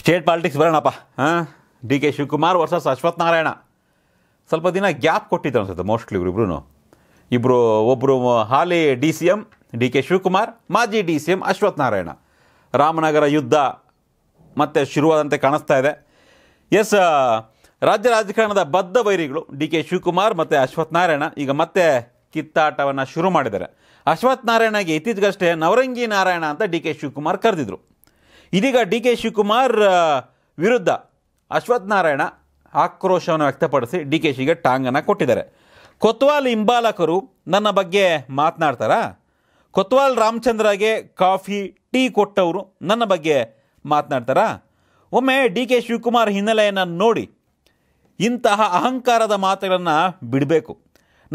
state politics ಬರೋಣಪ್ಪ ಹಾಂ D K Shivakumar versus Narayana ಸ್ವಲ್ಪ ದಿನ ಗ್ಯಾಪ್ ಕೊಟ್ಟಿದ್ರು ಅನ್ಸುತ್ತೆ ಮೋಸ್ಟ್ಲಿ ಇವರಿಬ್ರು ಇಬ್ಬರು ಒಬ್ಬರು ಹಾಲಿ D C M D K Shivakumar ಮಾಜಿ D C M Narayana Ramanagara ಯುದ್ಧ ಮತ್ತೆ ಶುರುವಾದಂತೆ ಕಾಣಿಸ್ತಾ ಇದೆ ಎಸ್ ರಾಜ್ಯ ರಾಜಕಾರಣದ ಬದ್ಧ ವೈರಿಗಳು ಡಿ ಕೆ ಶಿವಕುಮಾರ್ ಮತ್ತು ನಾರಾಯಣ ಈಗ ಮತ್ತೆ ಕಿತ್ತಾಟವನ್ನು ಶುರು ಮಾಡಿದ್ದಾರೆ ಅಶ್ವತ್ಥನಾರಾಯಣಗೆ ಇತ್ತೀಚೆಗಷ್ಟೇ ನವರಂಗಿ ನಾರಾಯಣ ಅಂತ ಡಿ ಕೆ ಶಿವಕುಮಾರ್ ಕರೆದಿದ್ರು ಇದೀಗ ಡಿ ಕೆ ಶಿವಕುಮಾರ್ ವಿರುದ್ಧ ಅಶ್ವಥ್ ನಾರಾಯಣ ಆಕ್ರೋಶವನ್ನು ವ್ಯಕ್ತಪಡಿಸಿ ಡಿ ಕೆ ಶಿಗೆ ಟಾಂಗನ್ನು ಕೊಟ್ಟಿದ್ದಾರೆ ಕೊತ್ವಾಲ್ ಹಿಂಬಾಲಕರು ನನ್ನ ಬಗ್ಗೆ ಮಾತನಾಡ್ತಾರಾ ಕೊತ್ವಾಲ್ ರಾಮಚಂದ್ರಗೆ ಕಾಫಿ ಟೀ ಕೊಟ್ಟವರು ನನ್ನ ಬಗ್ಗೆ ಮಾತನಾಡ್ತಾರಾ ಒಮ್ಮೆ ಡಿ ಕೆ ಶಿವಕುಮಾರ್ ಹಿನ್ನೆಲೆಯನ್ನು ನೋಡಿ ಇಂತಹ ಅಹಂಕಾರದ ಮಾತುಗಳನ್ನು ಬಿಡಬೇಕು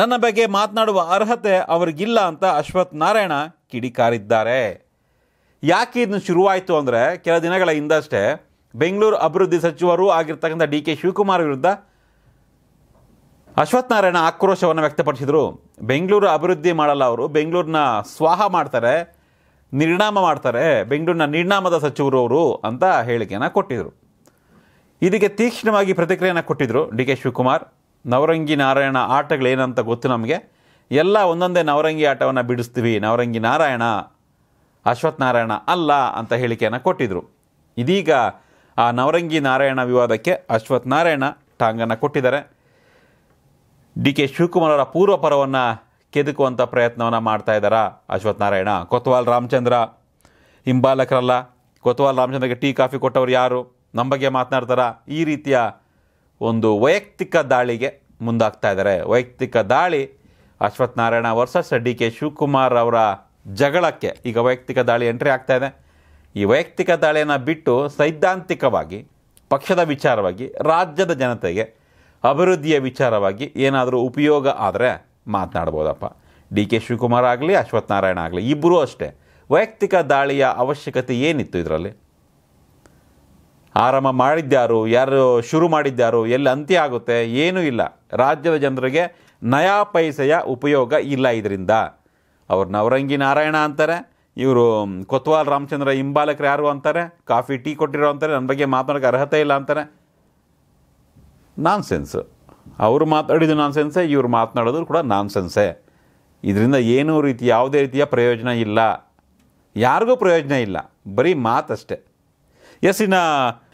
ನನ್ನ ಬಗ್ಗೆ ಮಾತನಾಡುವ ಅರ್ಹತೆ ಅವರಿಗಿಲ್ಲ ಅಂತ ಅಶ್ವಥ್ ನಾರಾಯಣ ಕಿಡಿಕಾರಿದ್ದಾರೆ ಯಾಕೆ ಇದನ್ನು ಶುರುವಾಯಿತು ಅಂದರೆ ಕೆಲ ದಿನಗಳ ಹಿಂದಷ್ಟೇ ಬೆಂಗಳೂರು ಅಭಿವೃದ್ಧಿ ಸಚಿವರು ಆಗಿರ್ತಕ್ಕಂಥ ಡಿ ಕೆ ಶಿವಕುಮಾರ್ ವಿರುದ್ಧ ಅಶ್ವತ್ಥನಾರಾಯಣ ಆಕ್ರೋಶವನ್ನು ವ್ಯಕ್ತಪಡಿಸಿದರು ಬೆಂಗಳೂರು ಅಭಿವೃದ್ಧಿ ಮಾಡಲ್ಲ ಅವರು ಬೆಂಗಳೂರಿನ ಸ್ವಾಹ ಮಾಡ್ತಾರೆ ನಿರ್ಣಾಮ ಮಾಡ್ತಾರೆ ಬೆಂಗಳೂರಿನ ನಿರ್ಣಾಮದ ಸಚಿವರು ಅವರು ಅಂತ ಹೇಳಿಕೆಯನ್ನು ಕೊಟ್ಟಿದ್ದರು ಇದಕ್ಕೆ ತೀಕ್ಷ್ಣವಾಗಿ ಪ್ರತಿಕ್ರಿಯೆಯನ್ನು ಕೊಟ್ಟಿದ್ದರು ಡಿ ಕೆ ಶಿವಕುಮಾರ್ ನವರಂಗಿ ನಾರಾಯಣ ಆಟಗಳೇನಂತ ಗೊತ್ತು ನಮಗೆ ಎಲ್ಲ ಒಂದೊಂದೇ ನವರಂಗಿ ಆಟವನ್ನು ಬಿಡಿಸ್ತೀವಿ ನವರಂಗಿ ನಾರಾಯಣ ಅಶ್ವತ್ಥನಾರಾಯಣ ಅಲ್ಲ ಅಂತ ಹೇಳಿಕೆಯನ್ನು ಕೊಟ್ಟಿದ್ದರು ಇದೀಗ ಆ ನವರಂಗಿ ನಾರಾಯಣ ವಿವಾದಕ್ಕೆ ಅಶ್ವತ್ಥನಾರಾಯಣ ನಾರಾಯಣ ಟಾಂಗನ್ನು ಕೊಟ್ಟಿದ್ದಾರೆ ಡಿ ಕೆ ಶಿವಕುಮಾರ್ ಅವರ ಪೂರ್ವಪರವನ್ನು ಕೆದಕುವಂಥ ಪ್ರಯತ್ನವನ್ನು ಮಾಡ್ತಾ ಇದ್ದಾರಾ ಅಶ್ವತ್ಥನಾರಾಯಣ ನಾರಾಯಣ ಕೊತ್ವಾಲ್ ರಾಮಚಂದ್ರ ಹಿಂಬಾಲಕರಲ್ಲ ಕೊತ್ವಾಲ್ ರಾಮಚಂದ್ರಗೆ ಟೀ ಕಾಫಿ ಕೊಟ್ಟವರು ಯಾರು ನಮ್ಮ ಬಗ್ಗೆ ಮಾತನಾಡ್ತಾರ ಈ ರೀತಿಯ ಒಂದು ವೈಯಕ್ತಿಕ ದಾಳಿಗೆ ಮುಂದಾಗ್ತಾ ಇದ್ದಾರೆ ವೈಯಕ್ತಿಕ ದಾಳಿ Ashwathnarayana versus D K Shivakumar ಅವರ ಜಗಳಕ್ಕೆ ಈಗ ವೈಯಕ್ತಿಕ ದಾಳಿ ಎಂಟ್ರಿ ಆಗ್ತಾ ಇದೆ ಈ ವೈಯಕ್ತಿಕ ದಾಳಿಯನ್ನು ಬಿಟ್ಟು ಸೈದ್ಧಾಂತಿಕವಾಗಿ ಪಕ್ಷದ ವಿಚಾರವಾಗಿ ರಾಜ್ಯದ ಜನತೆಗೆ ಅಭಿವೃದ್ಧಿಯ ವಿಚಾರವಾಗಿ ಏನಾದರೂ ಉಪಯೋಗ ಆದರೆ ಮಾತನಾಡ್ಬೋದಪ್ಪ ಡಿ ಕೆ ಶಿವಕುಮಾರ್ ಆಗಲಿ ಅಶ್ವತ್ಥನಾರಾಯಣ ಆಗಲಿ ಇಬ್ಬರೂ ಅಷ್ಟೇ ವೈಯಕ್ತಿಕ ದಾಳಿಯ ಅವಶ್ಯಕತೆ ಏನಿತ್ತು ಇದರಲ್ಲಿ ಆರಂಭ ಮಾಡಿದ್ದಾರು ಯಾರು ಶುರು ಮಾಡಿದ್ದಾರು ಎಲ್ಲಿ ಅಂತ್ಯ ಆಗುತ್ತೆ ಏನೂ ಇಲ್ಲ ರಾಜ್ಯದ ಜನರಿಗೆ ನಯಾ ಪೈಸೆಯ ಉಪಯೋಗ ಇಲ್ಲ ಇದರಿಂದ ಅವ್ರು ನವರಂಗಿ ನಾರಾಯಣ ಅಂತಾರೆ ಇವರು ಕೊತ್ವಾಲ್ ರಾಮಚಂದ್ರ ಹಿಂಬಾಲಕರು ಯಾರು ಅಂತಾರೆ ಕಾಫಿ ಟೀ ಕೊಟ್ಟಿರೋ ಅಂತಾರೆ ನನ್ನ ಬಗ್ಗೆ ಮಾತಾಡೋಕೆ ಅರ್ಹತೆ ಇಲ್ಲ ಅಂತಾರೆ ನಾನ್ ಸೆನ್ಸು ಅವರು ಮಾತಾಡಿದ್ದು ನಾನ್ ಸೆನ್ಸೇ ಇವರು ಮಾತನಾಡೋದು ಕೂಡ ನಾನ್ ಸೆನ್ಸೇ ಇದರಿಂದ ಏನೂ ರೀತಿ ಯಾವುದೇ ರೀತಿಯ ಪ್ರಯೋಜನ ಇಲ್ಲ ಯಾರಿಗೂ ಪ್ರಯೋಜನ ಇಲ್ಲ ಬರೀ ಮಾತಷ್ಟೆ ಎಸ್ ಇನ್ನು